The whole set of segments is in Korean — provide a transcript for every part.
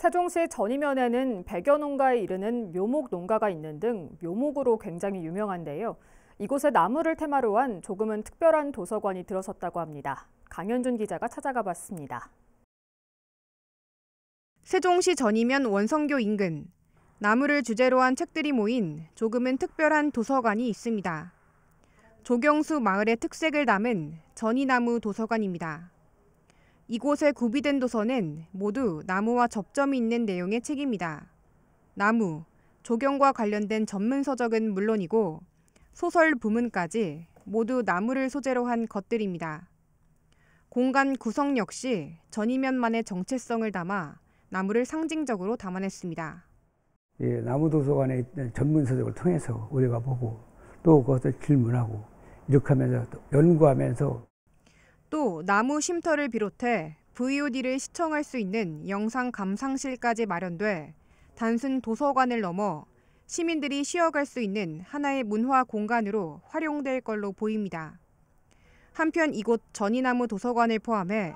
세종시 전이면에는 백여 농가에 이르는 묘목 농가가 있는 등 묘목으로 굉장히 유명한데요. 이곳에 나무를 테마로 한 조금은 특별한 도서관이 들어섰다고 합니다. 강현준 기자가 찾아가 봤습니다. 세종시 전이면 원성교 인근. 나무를 주제로 한 책들이 모인 조금은 특별한 도서관이 있습니다. 조경수 마을의 특색을 담은 전이나무 도서관입니다. 이곳에 구비된 도서는 모두 나무와 접점이 있는 내용의 책입니다. 나무, 조경과 관련된 전문 서적은 물론이고 소설 부문까지 모두 나무를 소재로 한 것들입니다. 공간 구성 역시 전이면만의 정체성을 담아 나무를 상징적으로 담아냈습니다. 예, 나무 도서관에 있는 전문 서적을 통해서 우리가 보고 또 그것을 질문하고 이렇게 하면서 연구하면서 또 나무 쉼터를 비롯해 VOD를 시청할 수 있는 영상 감상실까지 마련돼 단순 도서관을 넘어 시민들이 쉬어갈 수 있는 하나의 문화 공간으로 활용될 걸로 보입니다. 한편 이곳 전이나무 도서관을 포함해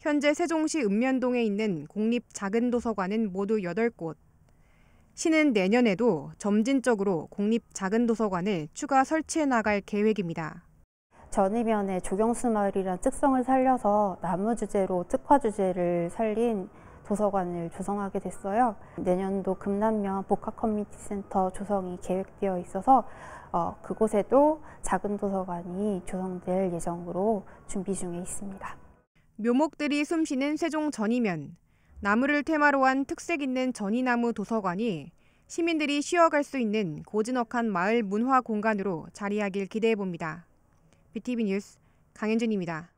현재 세종시 읍면동에 있는 공립 작은 도서관은 모두 8곳, 시는 내년에도 점진적으로 공립 작은 도서관을 추가 설치해 나갈 계획입니다. 전이면의 조경수 마을이란 특성을 살려서 나무 주제로 특화 주제를 살린 도서관을 조성하게 됐어요. 내년도 금남면 복합 커뮤니티 센터 조성이 계획되어 있어서 어, 그곳에도 작은 도서관이 조성될 예정으로 준비 중에 있습니다. 묘목들이 숨쉬는 세종 전이면 나무를 테마로 한 특색 있는 전이나무 도서관이 시민들이 쉬어갈 수 있는 고즈넉한 마을 문화 공간으로 자리하길 기대해 봅니다. BTV 뉴스 강현준입니다.